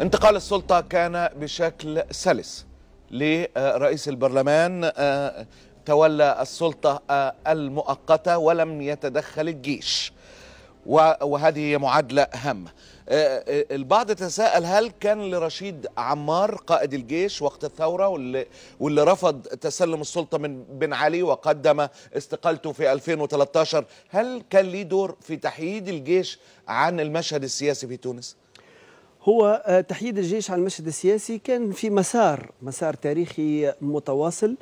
انتقال السلطة كان بشكل سلس لرئيس البرلمان آه، تولى السلطة آه، المؤقتة ولم يتدخل الجيش وهذه معادلة هامة آه، البعض تساءل هل كان لرشيد عمار قائد الجيش وقت الثورة واللي رفض تسلم السلطة من بن علي وقدم استقالته في 2013 هل كان ليه دور في تحييد الجيش عن المشهد السياسي في تونس؟ هو آه، تحييد الجيش على المشهد السياسي كان في مسار مسار تاريخي متواصل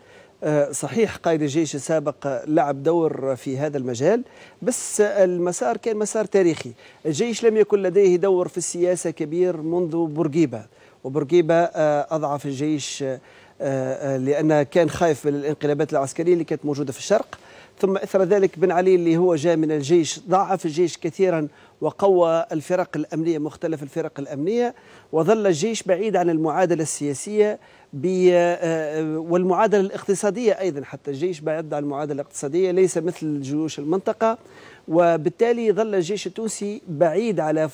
آه، صحيح قائد الجيش السابق لعب دور في هذا المجال بس المسار كان مسار تاريخي الجيش لم يكن لديه دور في السياسة كبير منذ بورقيبة وبورقيبة آه، أضعف الجيش لأنه كان خايف من الانقلابات العسكرية اللي كانت موجودة في الشرق ثم أثر ذلك بن علي اللي هو جاء من الجيش ضاعف الجيش كثيرا وقوى الفرق الأمنية مختلف الفرق الأمنية وظل الجيش بعيد عن المعادلة السياسية آه، آه، والمعادلة الاقتصادية أيضا حتى الجيش بعيد عن المعادلة الاقتصادية ليس مثل جيوش المنطقة وبالتالي ظل الجيش التونسي بعيد على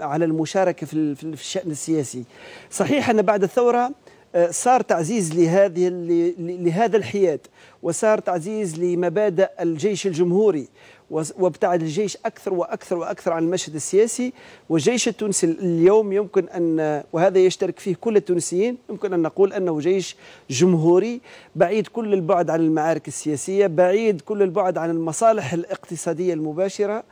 على المشاركة في الشأن السياسي صحيح أن بعد الثورة آه، صار تعزيز لهذه لهذا الحياد وصار تعزيز لمبادئ الجيش الجمهوري وابتعد الجيش اكثر واكثر واكثر عن المشهد السياسي والجيش التونسي اليوم يمكن ان وهذا يشترك فيه كل التونسيين يمكن ان نقول انه جيش جمهوري بعيد كل البعد عن المعارك السياسيه بعيد كل البعد عن المصالح الاقتصاديه المباشره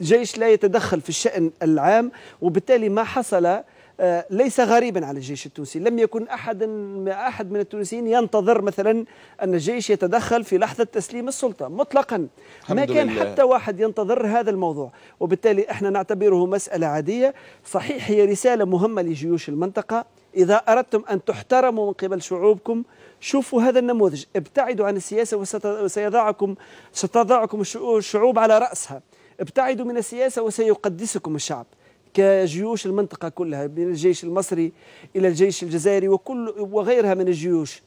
جيش لا يتدخل في الشأن العام وبالتالي ما حصل آه، ليس غريبا على الجيش التونسي لم يكن أحد أحد من التونسيين ينتظر مثلا أن الجيش يتدخل في لحظة تسليم السلطة مطلقا ما كان لله. حتى واحد ينتظر هذا الموضوع وبالتالي احنا نعتبره مسألة عادية صحيح هي رسالة مهمة لجيوش المنطقة إذا أردتم أن تحترموا من قبل شعوبكم شوفوا هذا النموذج ابتعدوا عن السياسة وسيضعكم ستضعكم الشعوب على رأسها ابتعدوا من السياسة وسيقدسكم الشعب كجيوش المنطقة كلها من الجيش المصري إلى الجيش الجزائري وكل وغيرها من الجيوش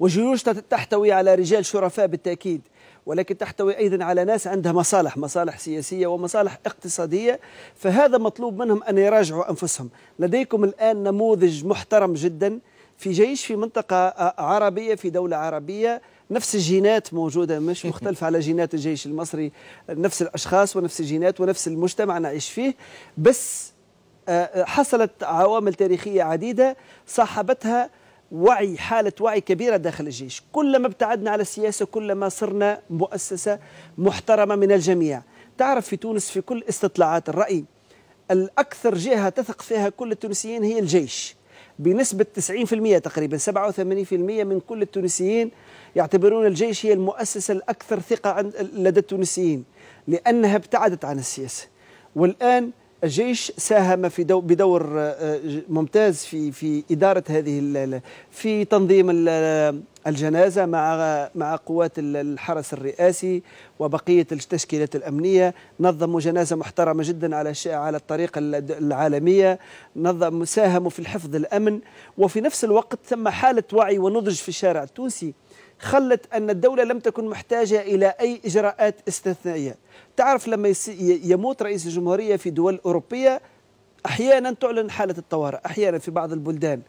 وجيوش تحتوي على رجال شرفاء بالتأكيد ولكن تحتوي أيضا على ناس عندها مصالح مصالح سياسية ومصالح اقتصادية فهذا مطلوب منهم أن يراجعوا أنفسهم لديكم الآن نموذج محترم جدا في جيش في منطقة آه، عربية في دولة عربية نفس الجينات موجودة مش مختلفة على جينات الجيش المصري نفس الأشخاص ونفس الجينات ونفس المجتمع نعيش فيه بس آه، آه، حصلت عوامل تاريخية عديدة صاحبتها وعي حالة وعي كبيرة داخل الجيش كلما ابتعدنا على السياسة كلما صرنا مؤسسة محترمة من الجميع تعرف في تونس في كل استطلاعات الرأي الأكثر جهة تثق فيها كل التونسيين هي الجيش بنسبة 90% تقريبا 87% من كل التونسيين يعتبرون الجيش هي المؤسسة الأكثر ثقة لدى التونسيين لأنها ابتعدت عن السياسة والآن الجيش ساهم في دو بدور آه، ممتاز في في اداره هذه في تنظيم الجنازه مع مع قوات الحرس الرئاسي وبقيه التشكيلات الامنيه نظموا جنازه محترمه جدا على على الطريقه العالميه نظم ساهموا في الحفظ الامن وفي نفس الوقت تم حاله وعي ونضج في الشارع التونسي خلت أن الدولة لم تكن محتاجة إلى أي إجراءات استثنائية تعرف لما يموت رئيس الجمهورية في دول أوروبية أحيانا تعلن حالة الطوارئ أحيانا في بعض البلدان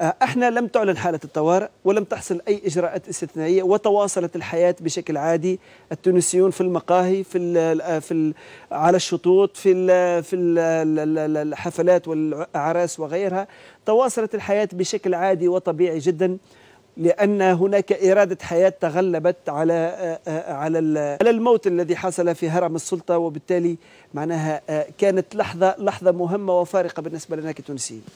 آه، احنا لم تعلن حالة الطوارئ ولم تحصل أي إجراءات استثنائية وتواصلت الحياة بشكل عادي التونسيون في المقاهي في الـ آه، في الـ على الشطوط في الـ في الـ الحفلات والأعراس وغيرها تواصلت الحياة بشكل عادي وطبيعي جدا لأن هناك إرادة حياة تغلبت على على على الموت الذي حصل في هرم السلطة وبالتالي معناها آه، كانت لحظة لحظة مهمة وفارقة بالنسبة لنا كتونسيين